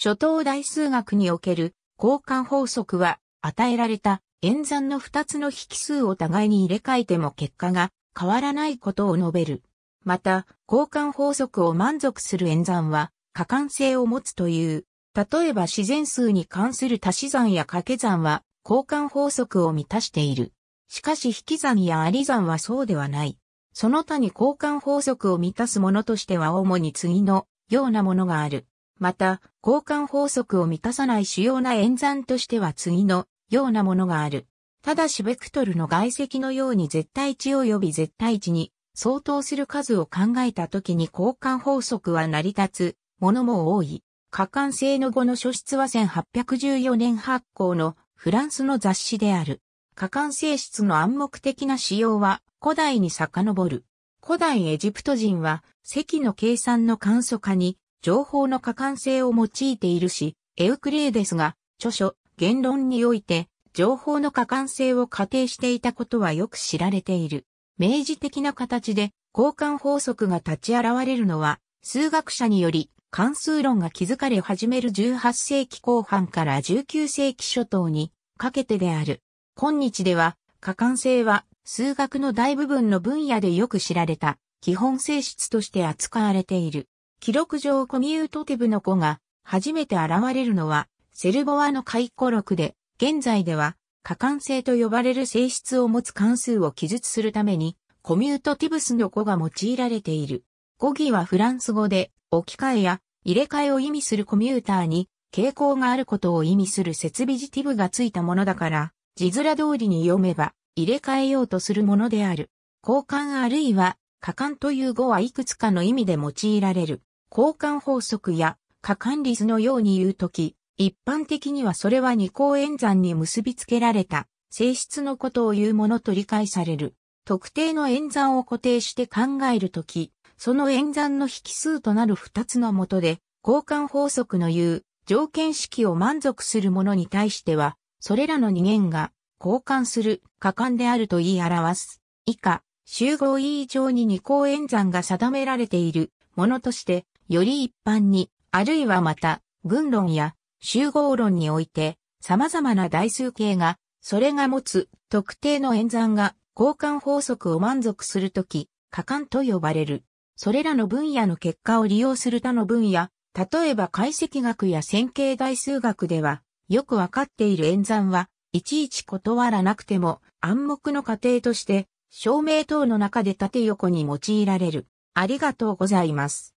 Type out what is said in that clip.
初等代数学における交換法則は、与えられた演算の2つの引数を互いに入れ替えても結果が変わらないことを述べる。また、交換法則を満足する演算は、可換性を持つという。例えば自然数に関する足し算や掛け算は、交換法則を満たしている。しかし引き算やあり算はそうではない。その他に交換法則を満たすものとしては主に次のようなものがある。また、交換法則を満たさない主要な演算としては次のようなものがある。ただしベクトルの外積のように絶対値及び絶対値に相当する数を考えた時に交換法則は成り立つものも多い。可換性の語の書出は1814年発行のフランスの雑誌である。可換性質の暗黙的な使用は古代に遡る。古代エジプト人は積の計算の簡素化に情報の可観性を用いているし、エウクレイデスが著書、言論において、情報の可観性を仮定していたことはよく知られている。明示的な形で交換法則が立ち現れるのは、数学者により関数論が築かれ始める18世紀後半から19世紀初頭にかけてである。今日では、可観性は数学の大部分の分野でよく知られた基本性質として扱われている。記録上コミュートティブの子が初めて現れるのはセルボワの回顧録で、現在では過感性と呼ばれる性質を持つ関数を記述するために、コミュートティブスの語が用いられている。語義はフランス語で、置き換えや入れ替えを意味するコミューターに、傾向があることを意味する設備ジティブがついたものだから、字面通りに読めば、入れ替えようとするものである。交換あるいは、過感という語はいくつかの意味で用いられる。交換法則や可換率のように言うとき、一般的にはそれは二項演算に結びつけられた性質のことを言うものと理解される。特定の演算を固定して考えるとき、その演算の引数となる二つのもとで、交換法則の言う条件式を満足するものに対しては、それらの二元が交換する可換であると言い表す。以下、集合 E 以上に二項演算が定められているものとして、より一般に、あるいはまた、群論や集合論において、様々な大数形が、それが持つ特定の演算が交換法則を満足するとき、可換と呼ばれる。それらの分野の結果を利用する他の分野、例えば解析学や線形代数学では、よくわかっている演算は、いちいち断らなくても暗黙の過程として、証明等の中で縦横に用いられる。ありがとうございます。